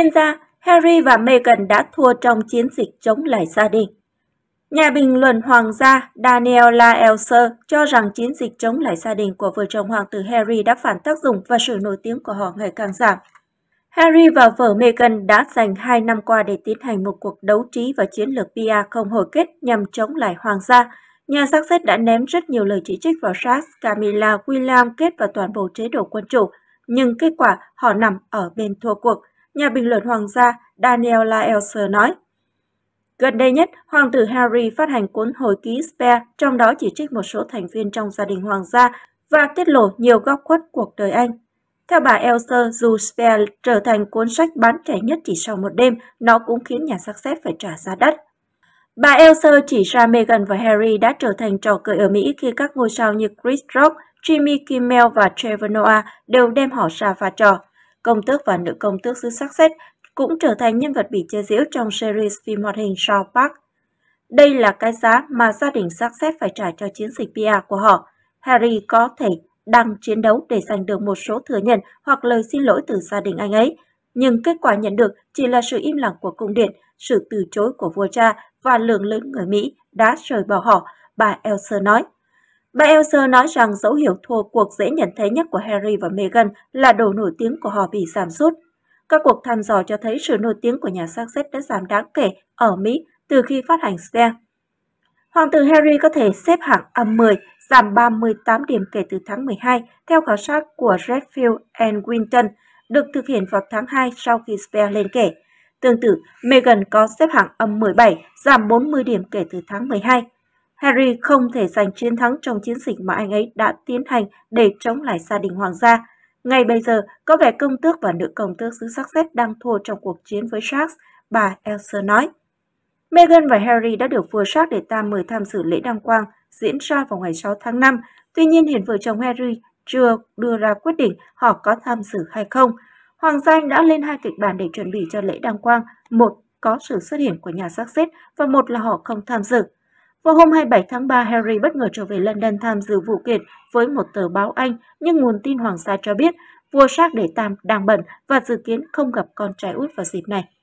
chuyên gia, Harry và Meghan đã thua trong chiến dịch chống lại gia đình. Nhà bình luận hoàng gia Daniela Elser cho rằng chiến dịch chống lại gia đình của vợ chồng hoàng tử Harry đã phản tác dụng và sự nổi tiếng của họ ngày càng giảm. Harry và vợ Meghan đã dành 2 năm qua để tiến hành một cuộc đấu trí và chiến lược PR không hồi kết nhằm chống lại hoàng gia. Nhà xác xét đã ném rất nhiều lời chỉ trích vào Charles, Camilla, William kết và toàn bộ chế độ quân chủ, nhưng kết quả họ nằm ở bên thua cuộc nhà bình luận hoàng gia Daniel Laelser nói. Gần đây nhất, Hoàng tử Harry phát hành cuốn hồi ký Spare, trong đó chỉ trích một số thành viên trong gia đình hoàng gia và tiết lộ nhiều góc khuất cuộc đời anh. Theo bà Elser, dù Spare trở thành cuốn sách bán chạy nhất chỉ sau một đêm, nó cũng khiến nhà xác xét phải trả giá đắt. Bà Elser chỉ ra Meghan và Harry đã trở thành trò cười ở Mỹ khi các ngôi sao như Chris Rock, Jimmy Kimmel và Trevor Noah đều đem họ ra pha trò. Công tước và nữ công tước xứ Sussex cũng trở thành nhân vật bị chế giễu trong series phim hoạt hình South Park. Đây là cái giá mà gia đình Sussex phải trả cho chiến dịch PR của họ. Harry có thể đang chiến đấu để giành được một số thừa nhận hoặc lời xin lỗi từ gia đình anh ấy. Nhưng kết quả nhận được chỉ là sự im lặng của cung điện, sự từ chối của vua cha và lượng lớn người Mỹ đã rời bỏ họ, bà Elser nói. Bà Elser nói rằng dấu hiệu thua cuộc dễ nhận thấy nhất của Harry và Meghan là đồ nổi tiếng của họ bị giảm sút. Các cuộc thăm dò cho thấy sự nổi tiếng của nhà xác xếp đã giảm đáng kể ở Mỹ từ khi phát hành Spare. Hoàng tử Harry có thể xếp hạng âm 10, giảm 38 điểm kể từ tháng 12, theo khảo sát của Redfield and Winton, được thực hiện vào tháng 2 sau khi Spare lên kể. Tương tự, Meghan có xếp hạng âm 17, giảm 40 điểm kể từ tháng 12. Harry không thể giành chiến thắng trong chiến dịch mà anh ấy đã tiến hành để chống lại gia đình hoàng gia. Ngay bây giờ, có vẻ công tước và nữ công tước xứ Sussex đang thua trong cuộc chiến với Charles, bà Elsa nói. Meghan và Harry đã được vua Charles để tam mời tham dự lễ đăng quang diễn ra vào ngày 6 tháng 5. Tuy nhiên, hiện vợ chồng Harry chưa đưa ra quyết định họ có tham dự hay không. Hoàng gia Anh đã lên hai kịch bản để chuẩn bị cho lễ đăng quang, một có sự xuất hiện của nhà Sussex và một là họ không tham dự. Vào hôm 27 tháng 3, Harry bất ngờ trở về London tham dự vụ kiện với một tờ báo Anh, nhưng nguồn tin Hoàng gia cho biết vua Charles để Tam đang bận và dự kiến không gặp con trai út vào dịp này.